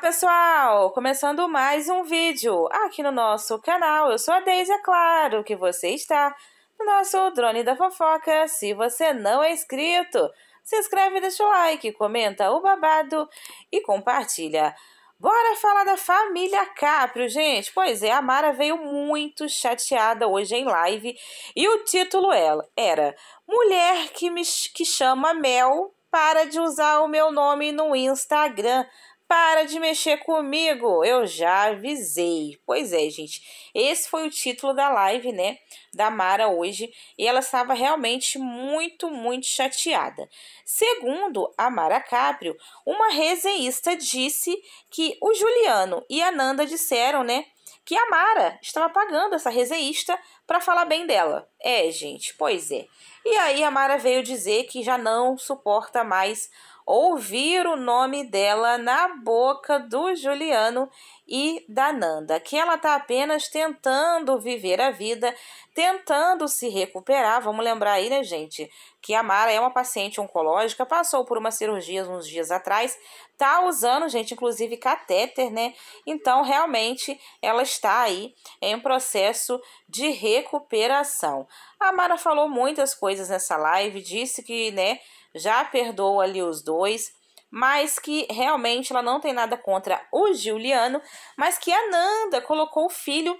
Olá ah, pessoal, começando mais um vídeo aqui no nosso canal. Eu sou a Deise, é claro que você está no nosso Drone da Fofoca. Se você não é inscrito, se inscreve, deixa o like, comenta o babado e compartilha. Bora falar da família Caprio, gente. Pois é, a Mara veio muito chateada hoje em live e o título era Mulher que, me, que chama Mel para de usar o meu nome no Instagram. Para de mexer comigo, eu já avisei. Pois é, gente. Esse foi o título da live, né, da Mara hoje, e ela estava realmente muito, muito chateada. Segundo a Mara Caprio, uma resenhista disse que o Juliano e a Nanda disseram, né, que a Mara estava pagando essa resenhista para falar bem dela. É, gente, pois é. E aí a Mara veio dizer que já não suporta mais ouvir o nome dela na boca do Juliano e da Nanda, que ela está apenas tentando viver a vida, tentando se recuperar. Vamos lembrar aí, né, gente, que a Mara é uma paciente oncológica, passou por uma cirurgia uns dias atrás, tá usando, gente, inclusive catéter, né? Então, realmente, ela está aí em processo de recuperação. A Mara falou muitas coisas nessa live, disse que, né, já perdoou ali os dois, mas que realmente ela não tem nada contra o Juliano, mas que a Nanda colocou o filho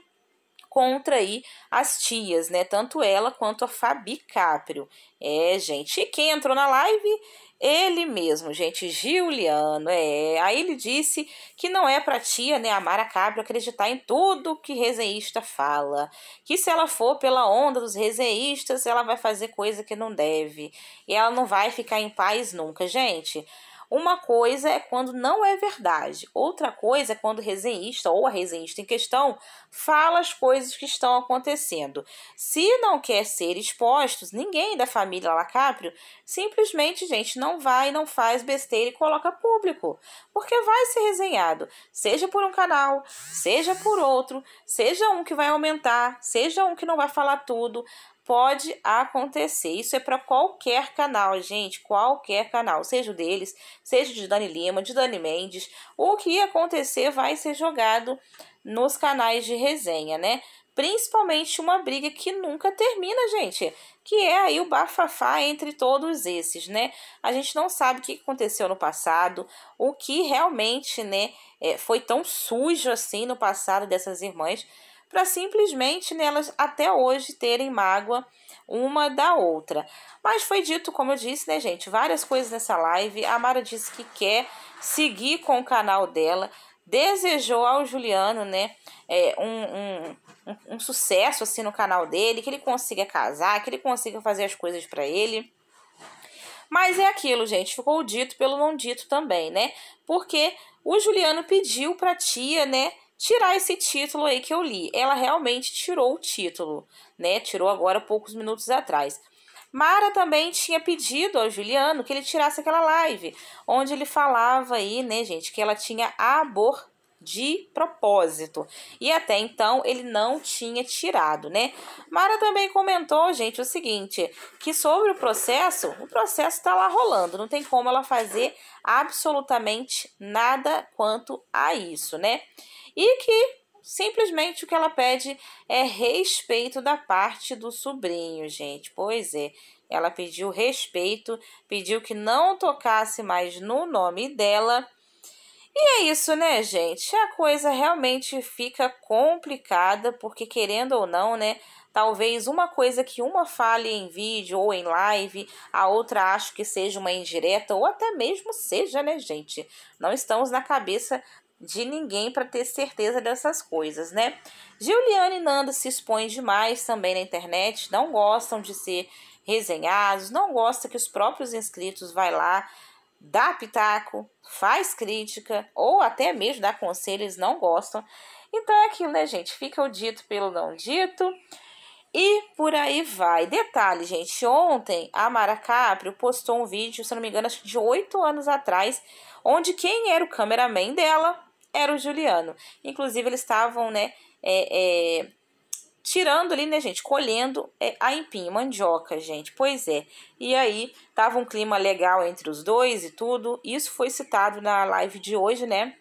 contra aí as tias, né? Tanto ela quanto a Fabi Caprio. É, gente. E quem entrou na live? Ele mesmo, gente, Giuliano, é. Aí ele disse que não é pra tia, né, a Mara Cabrio, acreditar em tudo que resenhista fala. Que se ela for pela onda dos resenhistas, ela vai fazer coisa que não deve. E ela não vai ficar em paz nunca, gente. Uma coisa é quando não é verdade, outra coisa é quando o resenhista ou a resenhista em questão fala as coisas que estão acontecendo. Se não quer ser expostos, ninguém da família Lacaprio simplesmente, gente, não vai, não faz besteira e coloca público, porque vai ser resenhado, seja por um canal, seja por outro, seja um que vai aumentar, seja um que não vai falar tudo pode acontecer. Isso é para qualquer canal, gente, qualquer canal, seja o deles, seja de Dani Lima, de Dani Mendes, o que acontecer vai ser jogado nos canais de resenha, né? Principalmente uma briga que nunca termina, gente, que é aí o bafafá entre todos esses, né? A gente não sabe o que aconteceu no passado, o que realmente, né, é, foi tão sujo assim no passado dessas irmãs para simplesmente nelas até hoje terem mágoa uma da outra. Mas foi dito, como eu disse, né, gente, várias coisas nessa live. A Mara disse que quer seguir com o canal dela, desejou ao Juliano, né, é, um, um, um sucesso assim no canal dele, que ele consiga casar, que ele consiga fazer as coisas para ele. Mas é aquilo, gente, ficou dito pelo não dito também, né? Porque o Juliano pediu para tia, né, tirar esse título aí que eu li. Ela realmente tirou o título, né? Tirou agora poucos minutos atrás. Mara também tinha pedido ao Juliano que ele tirasse aquela live, onde ele falava aí, né, gente, que ela tinha abortado de propósito. E até então ele não tinha tirado, né? Mara também comentou, gente, o seguinte, que sobre o processo, o processo está lá rolando, não tem como ela fazer absolutamente nada quanto a isso, né? e que simplesmente o que ela pede é respeito da parte do sobrinho, gente. Pois é, ela pediu respeito, pediu que não tocasse mais no nome dela. E é isso, né, gente? A coisa realmente fica complicada, porque querendo ou não, né? Talvez uma coisa que uma fale em vídeo ou em live, a outra acho que seja uma indireta, ou até mesmo seja, né, gente? Não estamos na cabeça de ninguém para ter certeza dessas coisas, né? Giuliano e Nanda se expõem demais também na internet, não gostam de ser resenhados, não gostam que os próprios inscritos vai lá dá pitaco, faz crítica ou até mesmo dá conselho, eles não gostam. Então é aquilo, né, gente? Fica o dito pelo não dito. E por aí vai. Detalhe, gente, ontem a Mara Caprio postou um vídeo, se não me engano, acho que de oito anos atrás, onde quem era o cameraman dela era o Juliano. Inclusive, eles estavam, né, é, é, tirando ali, né, gente, colhendo é, aipim, mandioca, gente. Pois é. E aí, tava um clima legal entre os dois e tudo. Isso foi citado na live de hoje, né,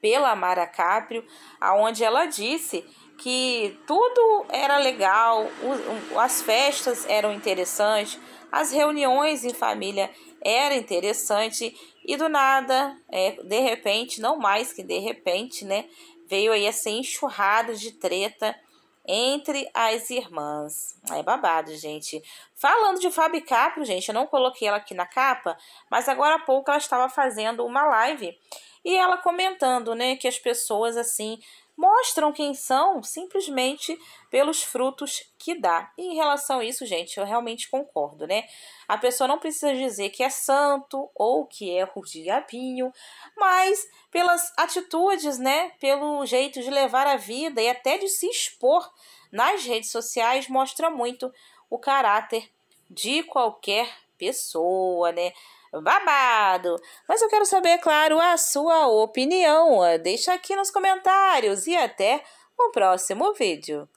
pela Mara Caprio, aonde ela disse que tudo era legal, as festas eram interessantes, as reuniões em família era interessante e do nada, é, de repente, não mais que de repente, né, veio aí essa enxurrada de treta entre as irmãs. É babado, gente. Falando de Fabi Capo gente, eu não coloquei ela aqui na capa, mas agora há pouco ela estava fazendo uma live e ela comentando, né, que as pessoas assim mostram quem são simplesmente pelos frutos que dá. E em relação a isso, gente, eu realmente concordo, né? A pessoa não precisa dizer que é santo ou que é o mas pelas atitudes, né? Pelo jeito de levar a vida e até de se expor nas redes sociais mostra muito o caráter de qualquer pessoa, né? babado. Mas eu quero saber, claro, a sua opinião. Deixa aqui nos comentários e até o próximo vídeo.